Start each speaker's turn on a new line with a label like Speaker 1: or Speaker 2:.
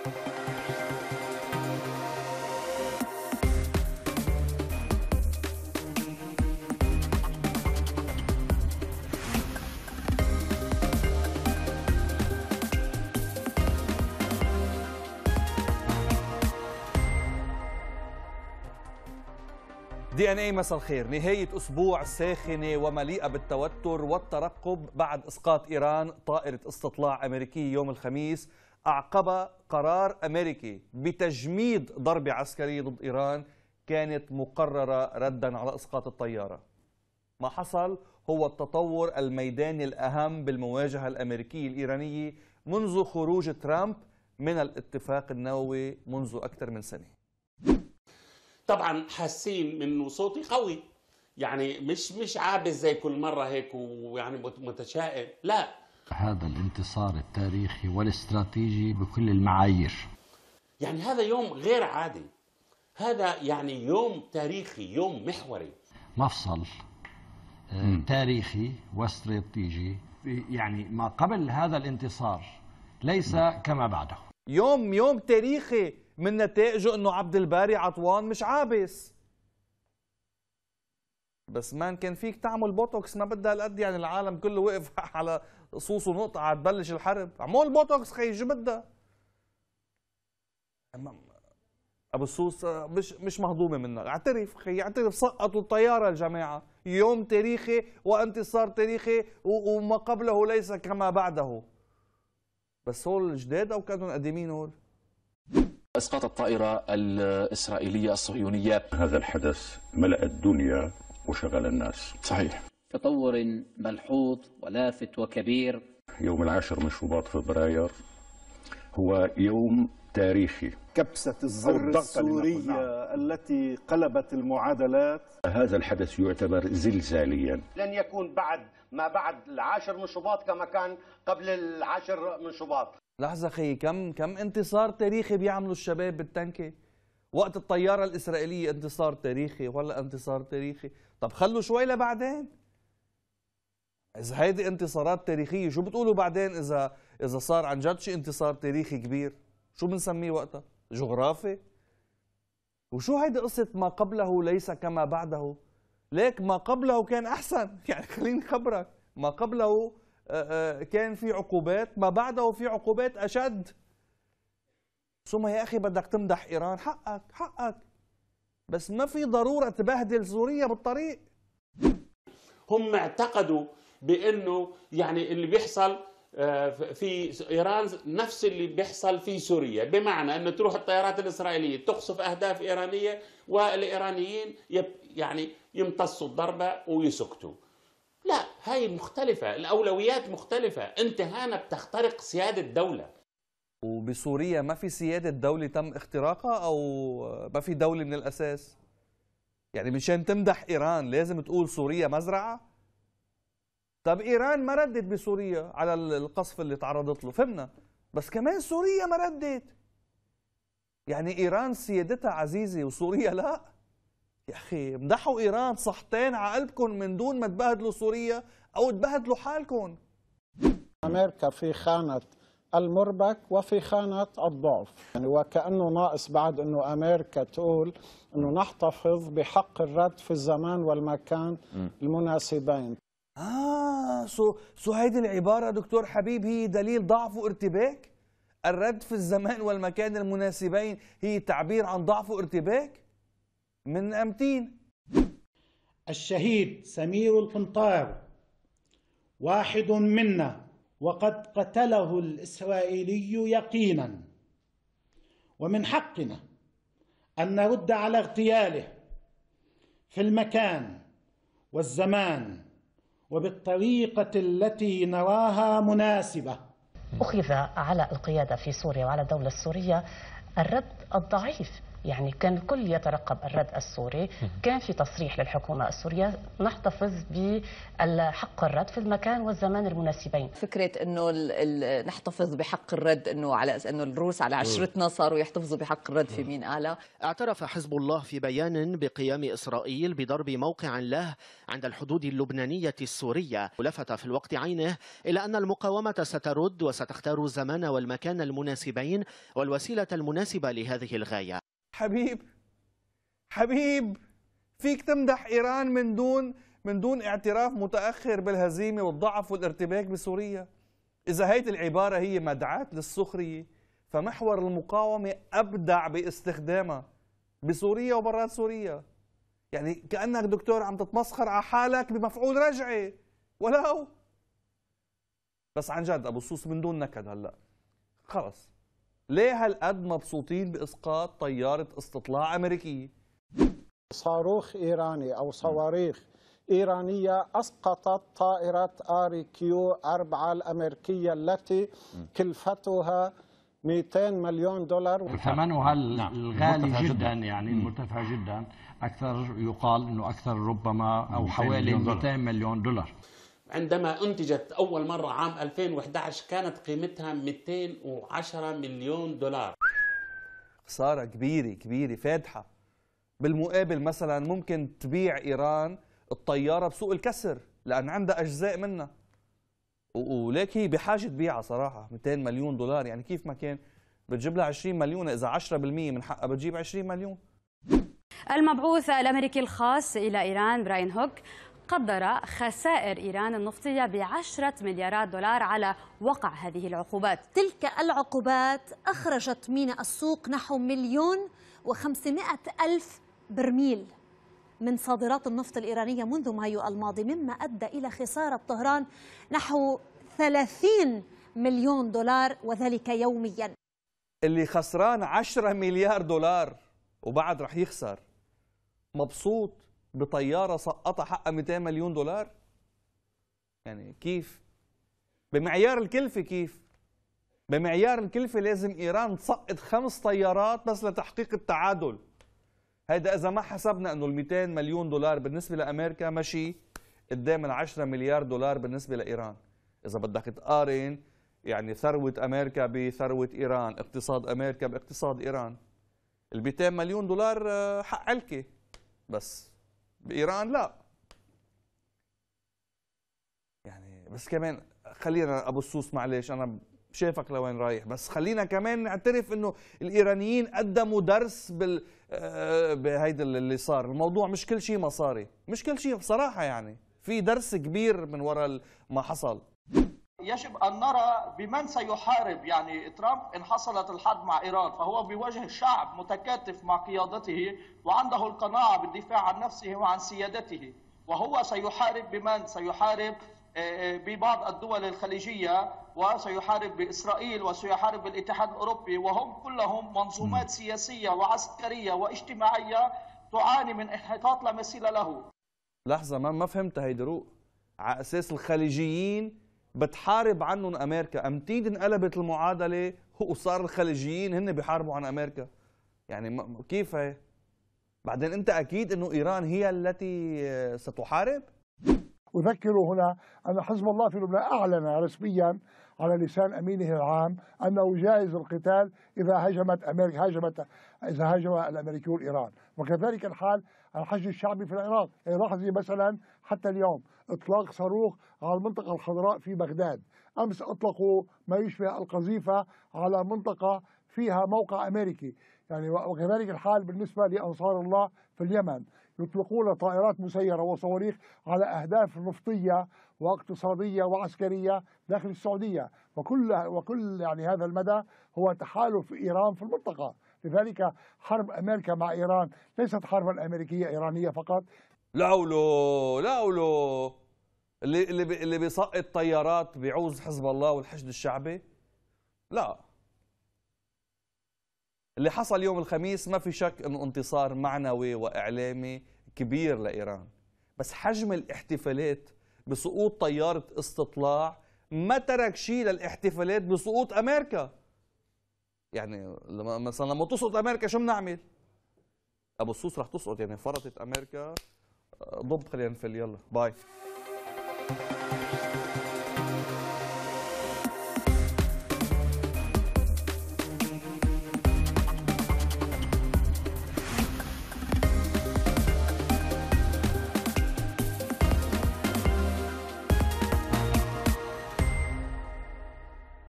Speaker 1: دي ان اي مساء الخير نهايه اسبوع ساخنه ومليئه بالتوتر والترقب بعد اسقاط ايران طائره استطلاع امريكيه يوم الخميس اعقب قرار أمريكي بتجميد ضربة عسكرية ضد إيران كانت مقررة ردا على إسقاط الطيارة ما حصل هو التطور الميداني الأهم بالمواجهة الأمريكية الإيرانية منذ خروج ترامب من الاتفاق النووي منذ أكثر من سنة طبعا حاسين انه صوتي قوي يعني مش مش عابس زي كل مره هيك ويعني متشائم لا هذا الانتصار التاريخي والاستراتيجي بكل المعايير يعني هذا يوم غير عادي هذا يعني يوم تاريخي يوم محوري مفصل آه، م. تاريخي واستراتيجي يعني ما قبل هذا الانتصار ليس م. كما بعده يوم يوم تاريخي من نتائجه انه عبد الباري عطوان مش عابس بس مان كان فيك تعمل بوتوكس ما بدها هالقد يعني العالم كله وقف على صوصه ونقطة تبلش الحرب عمول بوتوكس خي شو بدها ابو الصوص آه، مش مش مهضومه منك اعترف خي اعترف سقطوا الطياره الجماعه يوم تاريخي وانتصار تاريخي وما قبله ليس كما بعده بس هول جداد او كانوا قديمين هول اسقاط الطائره الاسرائيليه الصهيونيه هذا الحدث ملا الدنيا وشغل الناس صحيح تطور ملحوظ ولافت وكبير يوم العاشر من شباط فبراير هو يوم تاريخي كبسة الزر السورية التي قلبت المعادلات هذا الحدث يعتبر زلزاليا لن يكون بعد ما بعد العاشر من شباط كما كان قبل العاشر من شباط لحظة خي كم كم انتصار تاريخي بيعملوا الشباب بالتنكة وقت الطيارة الإسرائيلية انتصار تاريخي ولا انتصار تاريخي طب خلوا شوي لبعدين اذا هيدي انتصارات تاريخيه شو بتقولوا بعدين اذا اذا صار عن جد شي انتصار تاريخي كبير شو بنسميه وقتها جغرافي وشو هيدي قصه ما قبله ليس كما بعده ليك ما قبله كان احسن يعني خليني خبرك ما قبله آه، آه، كان في عقوبات ما بعده في عقوبات اشد ثم يا اخي بدك تمدح ايران حقك حقك بس ما في ضروره تبهدل سوريا بالطريق هم اعتقدوا بانه يعني اللي بيحصل آه، في ايران نفس اللي بيحصل في سوريا بمعنى انه تروح الطيارات الاسرائيليه تقصف اهداف ايرانيه والايرانيين يعني يمتصوا الضربه ويسكتوا لا هاي مختلفه الاولويات مختلفه انت هنا بتخترق سياده الدوله وبسوريا ما في سياده دوله تم اختراقها او ما في دوله من الاساس يعني مشان تمدح ايران لازم تقول سوريا مزرعه طب ايران ما ردت بسوريا على القصف اللي تعرضت له فهمنا بس كمان سوريا ما ردت يعني ايران سيادتها عزيزه وسوريا لا يا اخي امدحوا ايران صحتين عقلكم من دون ما تبهدلوا سوريا او تبهدلوا حالكم امريكا في خانه المربك وفي خانة الضعف يعني وكأنه ناقص بعد أنه أمريكا تقول أنه نحتفظ بحق الرد في الزمان والمكان المناسبين آه سو سو هيدي العبارة دكتور حبيب هي دليل ضعف وارتباك الرد في الزمان والمكان المناسبين هي تعبير عن ضعف وارتباك من أمتين الشهيد سمير القنطار واحد منا وقد قتله الإسرائيلي يقينا ومن حقنا أن نرد على اغتياله في المكان والزمان وبالطريقة التي نراها مناسبة أخذ على القيادة في سوريا وعلى الدولة السورية الرد الضعيف يعني كان الكل يترقب الرد السوري كان في تصريح للحكومة السورية نحتفظ بحق الرد في المكان والزمان المناسبين فكرة أنه نحتفظ بحق الرد أنه على أنه الروس على عشرتنا صاروا يحتفظوا بحق الرد في مين أعلى اعترف حزب الله في بيان بقيام إسرائيل بضرب موقع له عند الحدود اللبنانية السورية ولفت في الوقت عينه إلى أن المقاومة سترد وستختار الزمان والمكان المناسبين والوسيلة المناسبة لهذه الغاية حبيب حبيب فيك تمدح ايران من دون من دون اعتراف متاخر بالهزيمه والضعف والارتباك بسوريا اذا هيت العباره هي مدعاه للسخريه فمحور المقاومه ابدع باستخدامها بسوريا وبرات سوريا يعني كانك دكتور عم تتمسخر على حالك بمفعول رجعي ولو بس عن جد ابو الصوص من دون نكد هلا خلص ليه هالقد مبسوطين بإسقاط طيارة استطلاع أمريكية؟ صاروخ إيراني أو صواريخ إيرانية أسقطت طائرة آر كيو 4 الأمريكية التي كلفتها 200 مليون دولار ثمنها نعم، الغالي جدا يعني المرتفع جدا أكثر يقال أنه أكثر ربما أو حوالي 200 مليون دولار عندما أنتجت أول مرة عام 2011 كانت قيمتها 210 مليون دولار خسارة كبيرة كبيرة فادحة بالمقابل مثلا ممكن تبيع إيران الطيارة بسوق الكسر لأن عندها أجزاء منها وليك هي بحاجة تبيعها صراحة 200 مليون دولار يعني كيف ما كان بتجيب لها 20 مليون إذا 10% من حقها بتجيب 20 مليون المبعوث الأمريكي الخاص إلى إيران براين هوك قدر خسائر إيران النفطية بعشرة مليارات دولار على وقع هذه العقوبات تلك العقوبات أخرجت من السوق نحو مليون وخمسمائة ألف برميل من صادرات النفط الإيرانية منذ مايو الماضي مما أدى إلى خسارة طهران نحو 30 مليون دولار وذلك يوميا اللي خسران 10 مليار دولار وبعد رح يخسر مبسوط بطياره سقطها حقها 200 مليون دولار يعني كيف بمعيار الكلفه كيف بمعيار الكلفه لازم ايران تسقط خمس طيارات بس لتحقيق التعادل هيدا اذا ما حسبنا انه ال 200 مليون دولار بالنسبه لامريكا ماشي قدام ال 10 مليار دولار بالنسبه لايران اذا بدك تقارن يعني ثروه امريكا بثروه ايران اقتصاد امريكا باقتصاد ايران ال 200 مليون دولار آه، حق علكه بس بايران لا يعني بس كمان خلينا ابو السوس معلش انا شايفك لوين رايح بس خلينا كمان نعترف انه الايرانيين قدموا درس بال آه، بهيدا اللي صار الموضوع مش كل شيء مصاري مش كل شيء بصراحه يعني في درس كبير من وراء ما حصل يجب أن نرى بمن سيحارب يعني ترامب إن حصلت الحرب مع إيران فهو بوجه شعب متكاتف مع قيادته وعنده القناعة بالدفاع عن نفسه وعن سيادته وهو سيحارب بمن؟ سيحارب آه، آه، ببعض الدول الخليجية وسيحارب بإسرائيل وسيحارب بالاتحاد الأوروبي وهم كلهم منظومات سياسية وعسكرية واجتماعية تعاني من انحطاط لا مثيل له لحظة ما ما فهمت هيدروق على أساس الخليجيين بتحارب عنهم امريكا امتين انقلبت المعادله وصار الخليجيين هن بيحاربوا عن امريكا يعني كيف هي بعدين انت اكيد انه ايران هي التي ستحارب اذكر هنا ان حزب الله في لبنان اعلن رسميا على لسان امينه العام انه جاهز للقتال اذا هاجمت امريكا هاجمت اذا هاجم الامريكيون ايران وكذلك الحال الحشد الشعبي في العراق إيه، لاحظي مثلا حتى اليوم اطلاق صاروخ على المنطقه الخضراء في بغداد امس اطلقوا ما يشبه القذيفه على منطقه فيها موقع امريكي يعني وكذلك الحال بالنسبه لانصار الله في اليمن يطلقون طائرات مسيره وصواريخ على اهداف نفطيه واقتصاديه وعسكريه داخل السعوديه وكل وكل يعني هذا المدى هو تحالف ايران في المنطقه لذلك حرب أمريكا مع إيران ليست حربا أمريكية إيرانية فقط لا لولو اللي اللي اللي بيسقط طيارات بيعوز حزب الله والحشد الشعبي لا اللي حصل يوم الخميس ما في شك انه انتصار معنوي واعلامي كبير لايران بس حجم الاحتفالات بسقوط طياره استطلاع ما ترك شيء للاحتفالات بسقوط امريكا يعني مثلا لما تسقط امريكا شو بنعمل؟ ابو السوس رح تسقط يعني فرطت امريكا آه، ضب خلينا نفل يلا باي